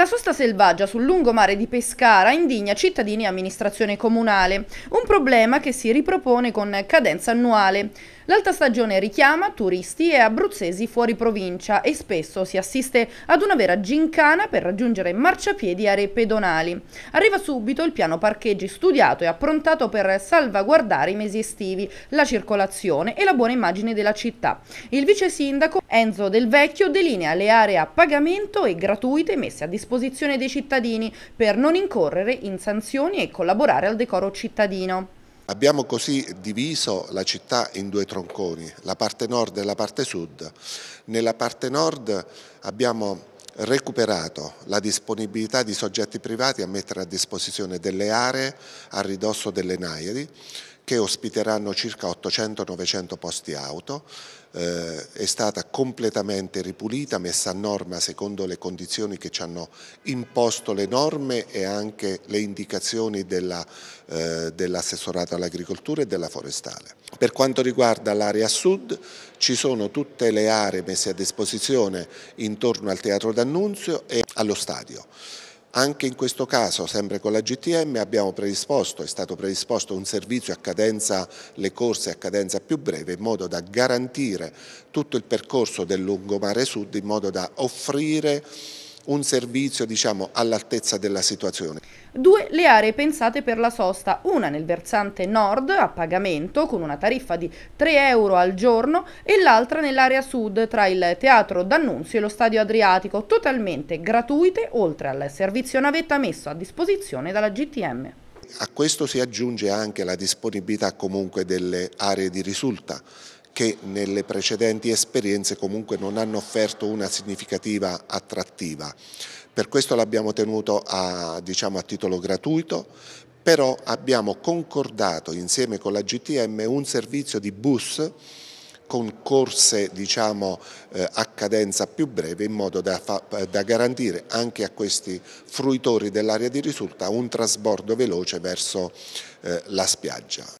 La sosta selvaggia sul lungomare di Pescara indigna cittadini e amministrazione comunale, un problema che si ripropone con cadenza annuale. L'alta stagione richiama turisti e abruzzesi fuori provincia e spesso si assiste ad una vera gincana per raggiungere marciapiedi e aree pedonali. Arriva subito il piano parcheggi studiato e approntato per salvaguardare i mesi estivi, la circolazione e la buona immagine della città. Il vice sindaco Enzo Del Vecchio delinea le aree a pagamento e gratuite messe a disposizione dei cittadini per non incorrere in sanzioni e collaborare al decoro cittadino. Abbiamo così diviso la città in due tronconi, la parte nord e la parte sud. Nella parte nord abbiamo recuperato la disponibilità di soggetti privati a mettere a disposizione delle aree a ridosso delle Naiadi che ospiteranno circa 800-900 posti auto, eh, è stata completamente ripulita, messa a norma secondo le condizioni che ci hanno imposto le norme e anche le indicazioni eh, dell'assessorato eh, dell all'agricoltura e della forestale. Per quanto riguarda l'area sud ci sono tutte le aree messe a disposizione intorno al teatro d'annunzio e allo stadio. Anche in questo caso, sempre con la GTM, abbiamo predisposto, è stato predisposto un servizio a cadenza, le corse a cadenza più breve, in modo da garantire tutto il percorso del lungomare sud, in modo da offrire un servizio diciamo, all'altezza della situazione. Due le aree pensate per la sosta, una nel versante nord a pagamento con una tariffa di 3 euro al giorno e l'altra nell'area sud tra il Teatro D'Annunzio e lo Stadio Adriatico, totalmente gratuite oltre al servizio navetta messo a disposizione dalla GTM. A questo si aggiunge anche la disponibilità comunque delle aree di risulta che nelle precedenti esperienze comunque non hanno offerto una significativa attrattiva. Per questo l'abbiamo tenuto a, diciamo, a titolo gratuito, però abbiamo concordato insieme con la GTM un servizio di bus con corse diciamo, eh, a cadenza più breve in modo da, da garantire anche a questi fruitori dell'area di risulta un trasbordo veloce verso eh, la spiaggia.